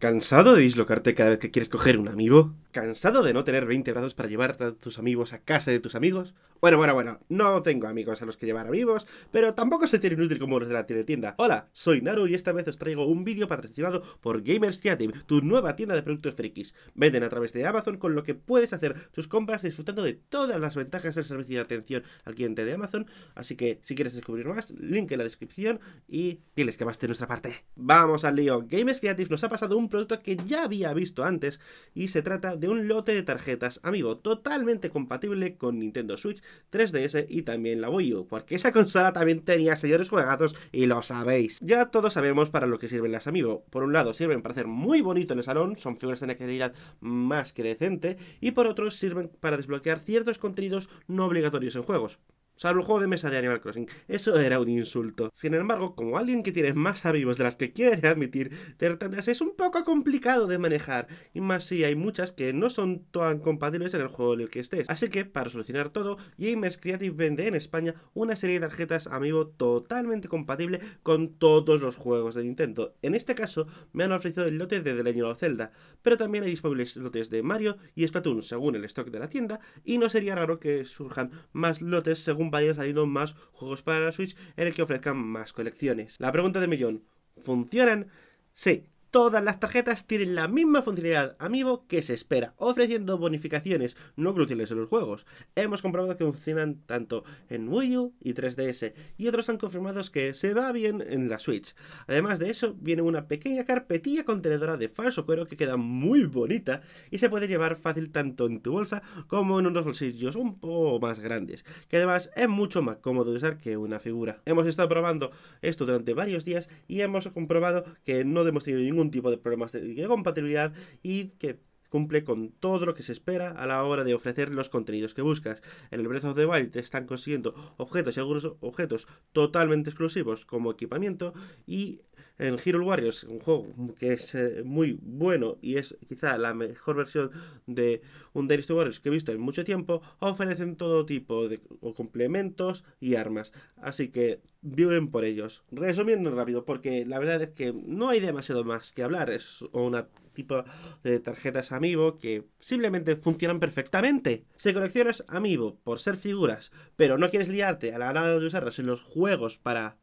¿Cansado de dislocarte cada vez que quieres coger un amigo? ¿Cansado de no tener 20 grados para llevar a tus amigos a casa de tus amigos? Bueno, bueno, bueno, no tengo amigos a los que llevar amigos, pero tampoco soy tiene inútil como los de la teletienda. Hola, soy Naru y esta vez os traigo un vídeo patrocinado por Gamers Creative, tu nueva tienda de productos frikis. Venden a través de Amazon con lo que puedes hacer tus compras disfrutando de todas las ventajas del servicio de atención al cliente de Amazon, así que si quieres descubrir más, link en la descripción y diles que vas nuestra parte. Vamos al lío, Gamers Creative nos ha pasado un producto que ya había visto antes y se trata de de un lote de tarjetas amigo totalmente compatible con Nintendo Switch, 3DS y también la Wii U, porque esa consola también tenía señores juegazos y lo sabéis. Ya todos sabemos para lo que sirven las Amiibo, Por un lado sirven para hacer muy bonito en el salón, son figuras de necesidad más que decente, y por otro sirven para desbloquear ciertos contenidos no obligatorios en juegos sea, el juego de mesa de Animal Crossing. Eso era un insulto. Sin embargo, como alguien que tiene más amigos de las que quiere admitir, Tertandas es un poco complicado de manejar. Y más si hay muchas que no son tan compatibles en el juego en el que estés. Así que, para solucionar todo, Gamers Creative vende en España una serie de tarjetas amigo totalmente compatible con todos los juegos de Nintendo. En este caso, me han ofrecido el lote de The Legend of Zelda, pero también hay disponibles lotes de Mario y Splatoon según el stock de la tienda, y no sería raro que surjan más lotes según varios saliendo más juegos para la Switch en el que ofrezcan más colecciones. La pregunta de millón, ¿funcionan? Sí, todas las tarjetas tienen la misma funcionalidad amigo que se espera, ofreciendo bonificaciones no cruciales en los juegos. Hemos comprobado que funcionan tanto en Wii U y 3DS, y otros han confirmado que se va bien en la Switch. Además de eso, viene una pequeña carpetilla contenedora de falso cuero que queda muy bonita y se puede llevar fácil tanto en tu bolsa como en unos bolsillos un poco más grandes, que además es mucho más cómodo de usar que una figura. Hemos estado probando esto durante varios días y hemos comprobado que no hemos tenido ningún tipo de problemas de compatibilidad y que cumple con todo lo que se espera a la hora de ofrecer los contenidos que buscas. En el Breath of the Wild están consiguiendo objetos y algunos objetos totalmente exclusivos como equipamiento y en Hero Warriors, un juego que es eh, muy bueno y es quizá la mejor versión de un Dynasty Warriors que he visto en mucho tiempo, ofrecen todo tipo de complementos y armas. Así que viven por ellos. Resumiendo rápido, porque la verdad es que no hay demasiado más que hablar. Es una tipo de tarjetas amiibo que simplemente funcionan perfectamente. Si coleccionas amiibo por ser figuras, pero no quieres liarte a la hora de usarlas en los juegos para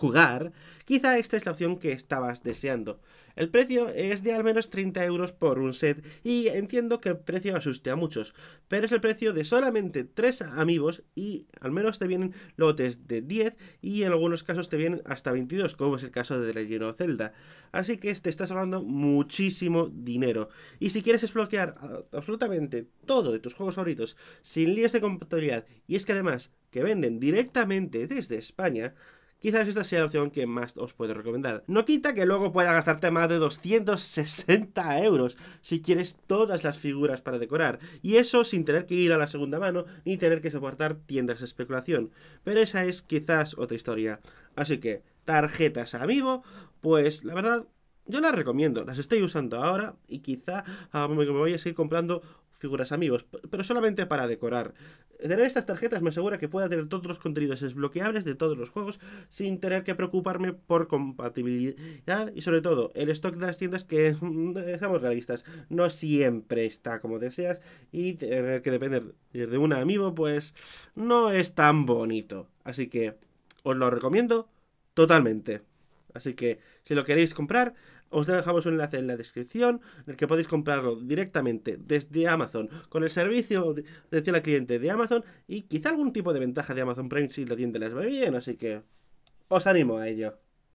jugar, quizá esta es la opción que estabas deseando. El precio es de al menos 30 euros por un set y entiendo que el precio asuste a muchos, pero es el precio de solamente 3 amigos y al menos te vienen lotes de 10 y en algunos casos te vienen hasta 22, como es el caso de la of Zelda. Así que te estás ahorrando muchísimo dinero. Y si quieres desbloquear absolutamente todo de tus juegos favoritos sin líos de compatibilidad y es que además que venden directamente desde España, Quizás esta sea la opción que más os puedo recomendar. No quita que luego pueda gastarte más de 260 euros si quieres todas las figuras para decorar. Y eso sin tener que ir a la segunda mano ni tener que soportar tiendas de especulación. Pero esa es quizás otra historia. Así que, tarjetas amigo, pues la verdad yo las recomiendo, las estoy usando ahora y quizá me voy a seguir comprando figuras amigos, pero solamente para decorar. Tener estas tarjetas me asegura que pueda tener todos los contenidos desbloqueables de todos los juegos sin tener que preocuparme por compatibilidad y sobre todo el stock de las tiendas que, estamos realistas, no siempre está como deseas y tener que depender de un amigo pues no es tan bonito. Así que os lo recomiendo totalmente. Así que si lo queréis comprar, os dejamos un enlace en la descripción en el que podéis comprarlo directamente desde Amazon con el servicio de atención al cliente de Amazon y quizá algún tipo de ventaja de Amazon Prime si la tienda les va bien, así que os animo a ello.